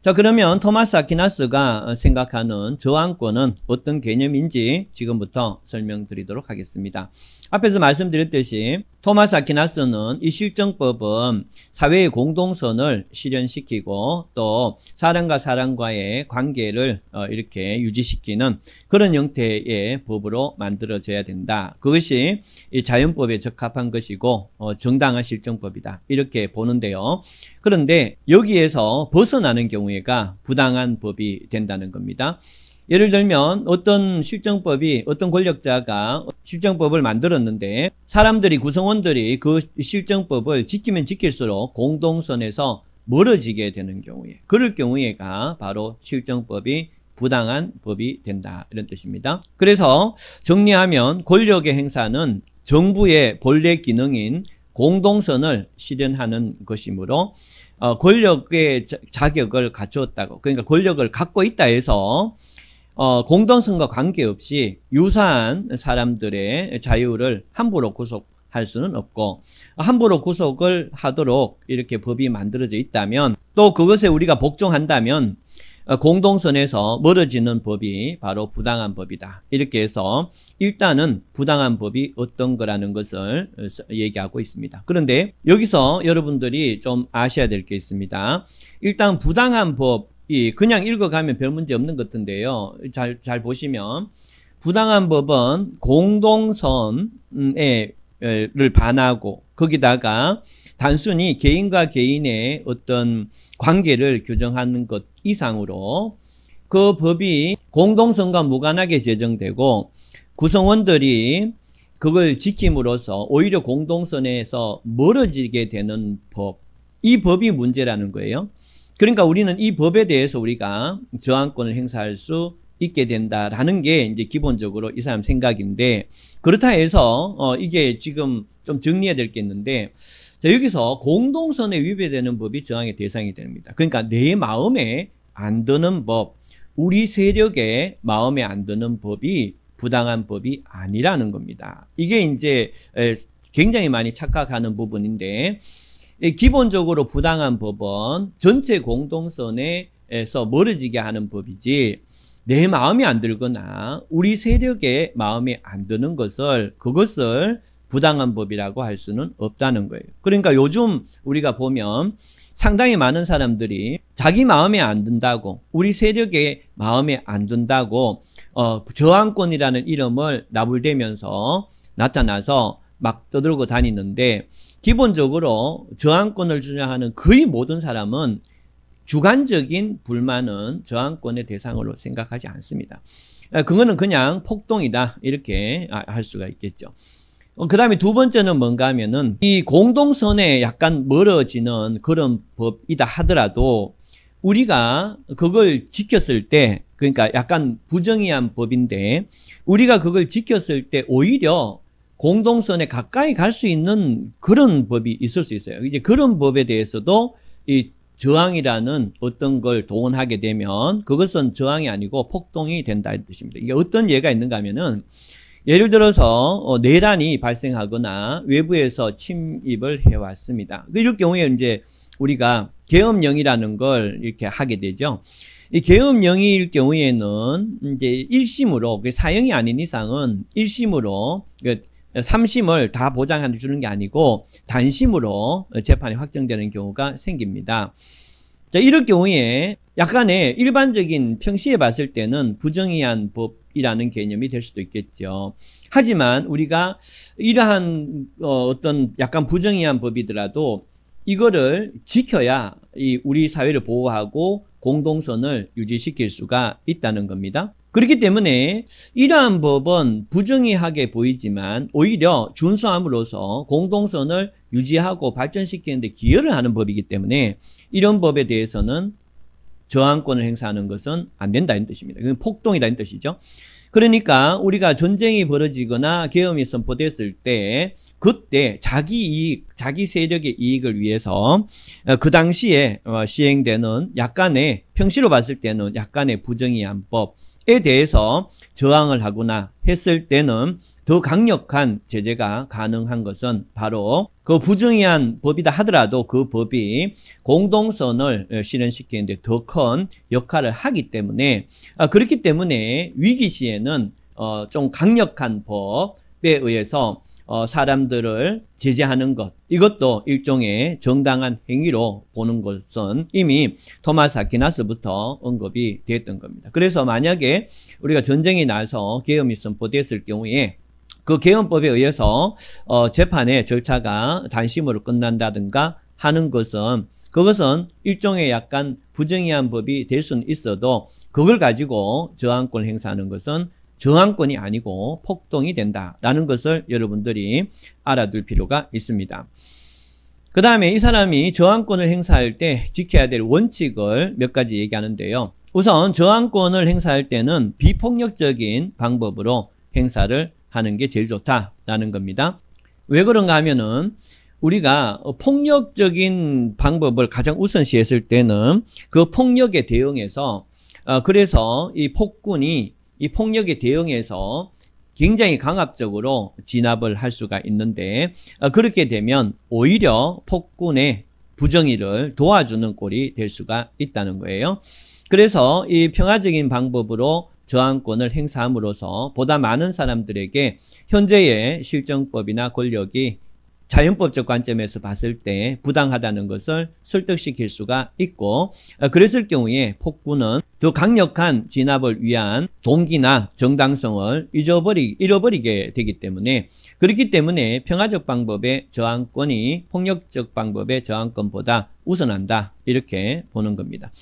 자 그러면 토마스 아퀴나스가 어, 생각하는 저항권은 어떤 개념인지 지금부터 설명드리도록 하겠습니다. 앞에서 말씀드렸듯이 토마스 아퀴나스는 이 실정법은 사회의 공동선을 실현시키고 또 사람과 사람과의 관계를 어, 이렇게 유지시키는 그런 형태의 법으로 만들어져야 된다. 그것이 이 자연법에 적합한 것이고 어, 정당한 실정법이다. 이렇게 보는데요. 그런데 여기에서 벗어나는 경우에가 부당한 법이 된다는 겁니다. 예를 들면 어떤 실정법이 어떤 권력자가 실정법을 만들었는데 사람들이 구성원들이 그 실정법을 지키면 지킬수록 공동선에서 멀어지게 되는 경우에 그럴 경우에가 바로 실정법이 부당한 법이 된다 이런 뜻입니다. 그래서 정리하면 권력의 행사는 정부의 본래 기능인 공동선을 실현하는 것이므로 어, 권력의 자격을 갖추었다고 그러니까 권력을 갖고 있다 해서 어, 공동성과 관계없이 유사한 사람들의 자유를 함부로 구속할 수는 없고 함부로 구속을 하도록 이렇게 법이 만들어져 있다면 또 그것에 우리가 복종한다면 어, 공동선에서 멀어지는 법이 바로 부당한 법이다. 이렇게 해서 일단은 부당한 법이 어떤 거라는 것을 얘기하고 있습니다. 그런데 여기서 여러분들이 좀 아셔야 될 게 있습니다. 일단 부당한 법이 그냥 읽어가면 별 문제 없는 것같은데요 잘, 잘 보시면 부당한 법은 공동선을 반하고 거기다가 단순히 개인과 개인의 어떤 관계를 규정하는 것 이상으로 그 법이 공동선과 무관하게 제정되고 구성원들이 그걸 지킴으로써 오히려 공동선에서 멀어지게 되는 법. 이 법이 문제라는 거예요. 그러니까 우리는 이 법에 대해서 우리가 저항권을 행사할 수 있게 된다라는 게 이제 기본적으로 이 사람 생각인데 그렇다 해서 어 이게 지금 좀 정리해야 될 게 있는데 자 여기서 공동선에 위배되는 법이 저항의 대상이 됩니다. 그러니까 내 마음에 안 드는 법, 우리 세력의 마음에 안 드는 법이 부당한 법이 아니라는 겁니다. 이게 이제 굉장히 많이 착각하는 부분인데 기본적으로 부당한 법은 전체 공동선에서 멀어지게 하는 법이지 내 마음에 안 들거나 우리 세력의 마음에 안 드는 것을 그것을 부당한 법이라고 할 수는 없다는 거예요. 그러니까 요즘 우리가 보면 상당히 많은 사람들이 자기 마음에 안 든다고 우리 세력의 마음에 안 든다고 어, 저항권이라는 이름을 나불대면서 나타나서 막 떠들고 다니는데 기본적으로 저항권을 주장하는 거의 모든 사람은 주관적인 불만은 저항권의 대상으로 생각하지 않습니다. 아, 그거는 그냥 폭동이다 이렇게 아, 할 수가 있겠죠. 어, 그 다음에 두 번째는 뭔가 하면은 이 공동선에 약간 멀어지는 그런 법이다 하더라도 우리가 그걸 지켰을 때 그러니까 약간 부정의한 법인데 우리가 그걸 지켰을 때 오히려 공동선에 가까이 갈 수 있는 그런 법이 있을 수 있어요. 이제 그런 법에 대해서도 이 저항이라는 어떤 걸 동원하게 되면 그것은 저항이 아니고 폭동이 된다 는 뜻입니다. 이게 어떤 예가 있는가 하면은 예를 들어서 어, 내란이 발생하거나 외부에서 침입을 해왔습니다. 이럴 경우에 이제 우리가 계엄령이라는 걸 이렇게 하게 되죠. 이 계엄령일 경우에는 이제 1심으로 그 사형이 아닌 이상은 1심으로 그 삼심을 다 보장해 주는 게 아니고 단심으로 재판이 확정되는 경우가 생깁니다. 자, 이럴 경우에 약간의 일반적인 평시에 봤을 때는 부정의한 법이라는 개념이 될 수도 있겠죠. 하지만 우리가 이러한 어, 떤 약간 부정의한 법이더라도 이거를 지켜야 이 우리 사회를 보호하고 공동선을 유지시킬 수가 있다는 겁니다. 그렇기 때문에 이러한 법은 부정의하게 보이지만 오히려 준수함으로써 공동선을 유지하고 발전시키는 데 기여를 하는 법이기 때문에 이런 법에 대해서는 저항권을 행사하는 것은 안 된다는 뜻입니다. 그건 폭동이라는 뜻이죠. 그러니까 우리가 전쟁이 벌어지거나 계엄이 선포됐을 때 그때 자기 이익, 자기 세력의 이익을 위해서 어, 그 당시에 어, 시행되는 약간의 평시로 봤을 때는 약간의 부정의한 법 대해서 저항을 하거나 했을 때는 더 강력한 제재가 가능한 것은 바로 그 부정의한 법이다 하더라도 그 법이 공동선을 어, 실현시키는데 더 큰 역할을 하기 때문에 아, 그렇기 때문에 위기 시에는 어, 좀 강력한 법에 의해서 어, 사람들을 제재하는 것 이것도 일종의 정당한 행위로 보는 것은 이미 토마스 아퀴나스부터 언급이 되었던 겁니다. 그래서 만약에 우리가 전쟁이 나서 계엄이 선포됐을 경우에 그 계엄법에 의해서 어, 재판의 절차가 단심으로 끝난다든가 하는 것은 그것은 일종의 약간 부정의한 법이 될 수는 있어도 그걸 가지고 저항권 행사하는 것은 저항권이 아니고 폭동이 된다라는 것을 여러분들이 알아둘 필요가 있습니다. 그 다음에 이 사람이 저항권을 행사할 때 지켜야 될 원칙을 몇 가지 얘기하는데요. 우선 저항권을 행사할 때는 비폭력적인 방법으로 행사를 하는 게 제일 좋다라는 겁니다. 왜 그런가 하면은 우리가 폭력적인 방법을 가장 우선시했을 때는 그 폭력에 대응해서 어, 그래서 이 폭군이 이 폭력에 대응해서 굉장히 강압적으로 진압을 할 수가 있는데 어, 그렇게 되면 오히려 폭군의 부정의를 도와주는 꼴이 될 수가 있다는 거예요. 그래서 이 평화적인 방법으로 저항권을 행사함으로써 보다 많은 사람들에게 현재의 실정법이나 권력이 자연법적 관점에서 봤을 때 부당하다는 것을 설득시킬 수가 있고 어, 그랬을 경우에 폭군은 더 강력한 진압을 위한 동기나 정당성을 잊어버리, 잃어버리게 되기 때문에 그렇기 때문에 평화적 방법의 저항권이 폭력적 방법의 저항권보다 우선한다 이렇게 보는 겁니다.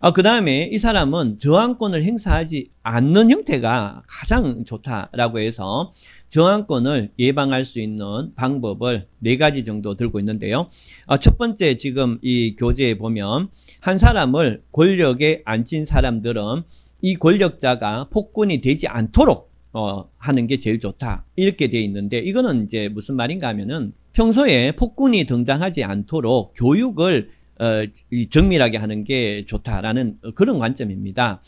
아, 어, 그 다음에 이 사람은 저항권을 행사하지 않는 형태가 가장 좋다라고 해서 저항권을 예방할 수 있는 방법을 네 가지 정도 들고 있는데요. 아, 첫 번째 지금 이 교재에 보면 한 사람을 권력에 앉힌 사람들은 이 권력자가 폭군이 되지 않도록 어, 하는 게 제일 좋다. 이렇게 돼 있는데 이거는 이제 무슨 말인가 하면은 평소에 폭군이 등장하지 않도록 교육을 어, 정밀하게 하는 게 좋다라는 그런 관점입니다.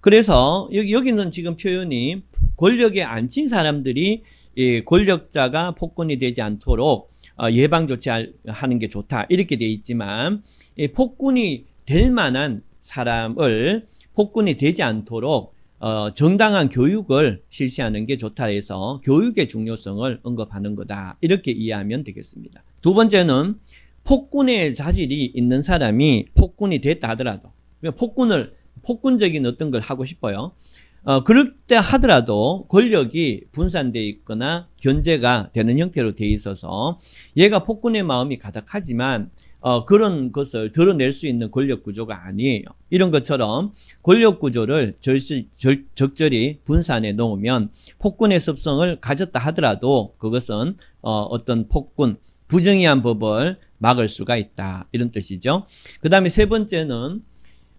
그래서 여기, 여기는 지금 표현이 권력에 앉힌 사람들이 이 권력자가 폭군이 되지 않도록 어, 예방 조치하는 게 좋다 이렇게 돼 있지만 이 폭군이 될 만한 사람을 폭군이 되지 않도록 어, 정당한 교육을 실시하는 게 좋다 해서 교육의 중요성을 언급하는 거다 이렇게 이해하면 되겠습니다. 두 번째는 폭군의 자질이 있는 사람이 폭군이 됐다 하더라도 그러니까 폭군을 폭군적인 어떤 걸 하고 싶어요. 어, 그럴 때 하더라도 권력이 분산되어 있거나 견제가 되는 형태로 되어 있어서 얘가 폭군의 마음이 가득하지만 어, 그런 것을 드러낼 수 있는 권력 구조가 아니에요. 이런 것처럼 권력 구조를 절시, 절, 적절히 분산해 놓으면 폭군의 습성을 가졌다 하더라도 그것은 어, 어떤 폭군, 부정의한 법을 막을 수가 있다. 이런 뜻이죠. 그 다음에 세 번째는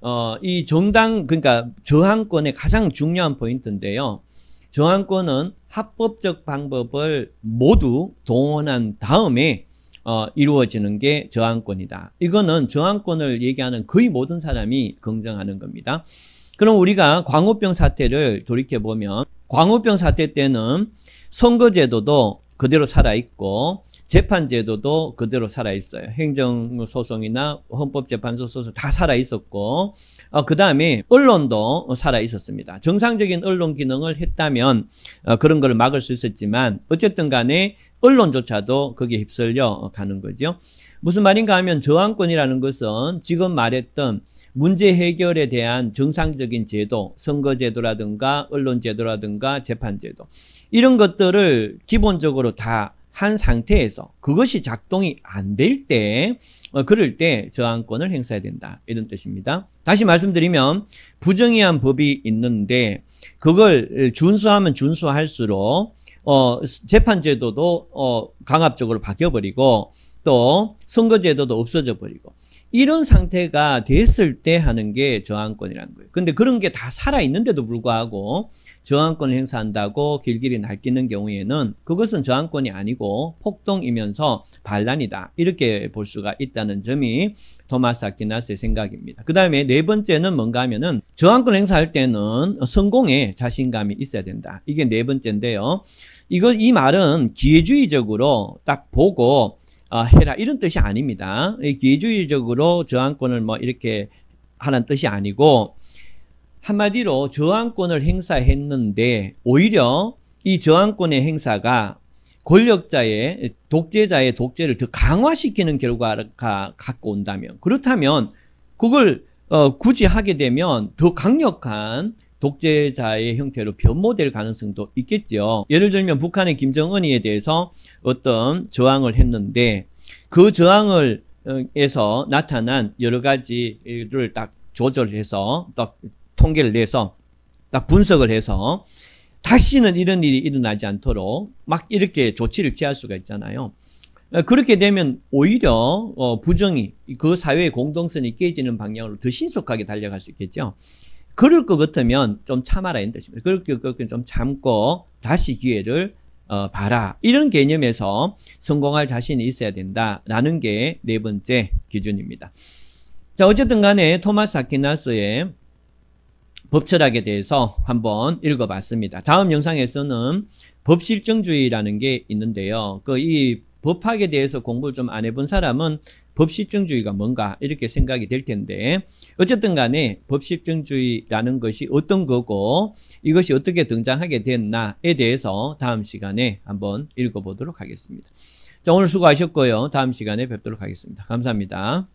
어, 이 정당 그러니까 저항권의 가장 중요한 포인트인데요. 저항권은 합법적 방법을 모두 동원한 다음에 어, 이루어지는 게 저항권이다. 이거는 저항권을 얘기하는 거의 모든 사람이 긍정하는 겁니다. 그럼 우리가 광우병 사태를 돌이켜보면 광우병 사태 때는 선거제도도 그대로 살아있고 재판제도도 그대로 살아있어요. 행정소송이나 헌법재판소 소송 다 살아있었고 어, 그 다음에 언론도 살아있었습니다. 정상적인 언론 기능을 했다면 어, 그런 걸 막을 수 있었지만 어쨌든 간에 언론조차도 거기에 휩쓸려 가는 거죠. 무슨 말인가 하면 저항권이라는 것은 지금 말했던 문제 해결에 대한 정상적인 제도, 선거제도라든가 언론제도라든가 재판제도 이런 것들을 기본적으로 다한 상태에서 그것이 작동이 안 될 때, 어, 그럴 때 저항권을 행사해야 된다. 이런 뜻입니다. 다시 말씀드리면 부정의한 법이 있는데 그걸 준수하면 준수할수록 어, 재판제도도 어, 강압적으로 바뀌어버리고 또 선거제도도 없어져 버리고 이런 상태가 됐을 때 하는 게 저항권이라는 거예요. 근데 그런 게 다 살아있는데도 불구하고 저항권을 행사한다고 길길이 날뛰는 경우에는 그것은 저항권이 아니고 폭동이면서 반란이다. 이렇게 볼 수가 있다는 점이 토마스 아퀴나스의 생각입니다. 그 다음에 네 번째는 뭔가 하면은 저항권 행사할 때는 성공에 자신감이 있어야 된다. 이게 네 번째인데요. 이거, 이 말은 기회주의적으로 딱 보고 어, 해라 이런 뜻이 아닙니다. 기회주의적으로 저항권을 뭐 이렇게 하는 뜻이 아니고 한마디로 저항권을 행사했는데 오히려 이 저항권의 행사가 권력자의 독재자의 독재를 더 강화시키는 결과가 갖고 온다면 그렇다면 그걸 어, 굳이 하게 되면 더 강력한 독재자의 형태로 변모될 가능성도 있겠죠. 예를 들면 북한의 김정은이에 대해서 어떤 저항을 했는데 그 저항을 어, 에서 나타난 여러 가지를 딱 조절해서 딱 통계를 내서 딱 분석을 해서 다시는 이런 일이 일어나지 않도록 막 이렇게 조치를 취할 수가 있잖아요. 어, 그렇게 되면 오히려 어, 부정이 그 사회의 공동성이 깨지는 방향으로 더 신속하게 달려갈 수 있겠죠. 그럴 것 같으면 좀 참아라 이런 뜻입니다. 그럴 것 같으면 좀 참고 다시 기회를 어, 봐라. 이런 개념에서 성공할 자신이 있어야 된다라는 게 네 번째 기준입니다. 자 어쨌든 간에 토마스 아퀴나스의 법철학에 대해서 한번 읽어봤습니다. 다음 영상에서는 법실증주의라는게 있는데요. 그 이 법학에 대해서 공부를 좀 안 해본 사람은 법실증주의가 뭔가 이렇게 생각이 될 텐데 어쨌든 간에 법실증주의라는 것이 어떤 거고 이것이 어떻게 등장하게 됐나에 대해서 다음 시간에 한번 읽어보도록 하겠습니다. 자 오늘 수고하셨고요. 다음 시간에 뵙도록 하겠습니다. 감사합니다.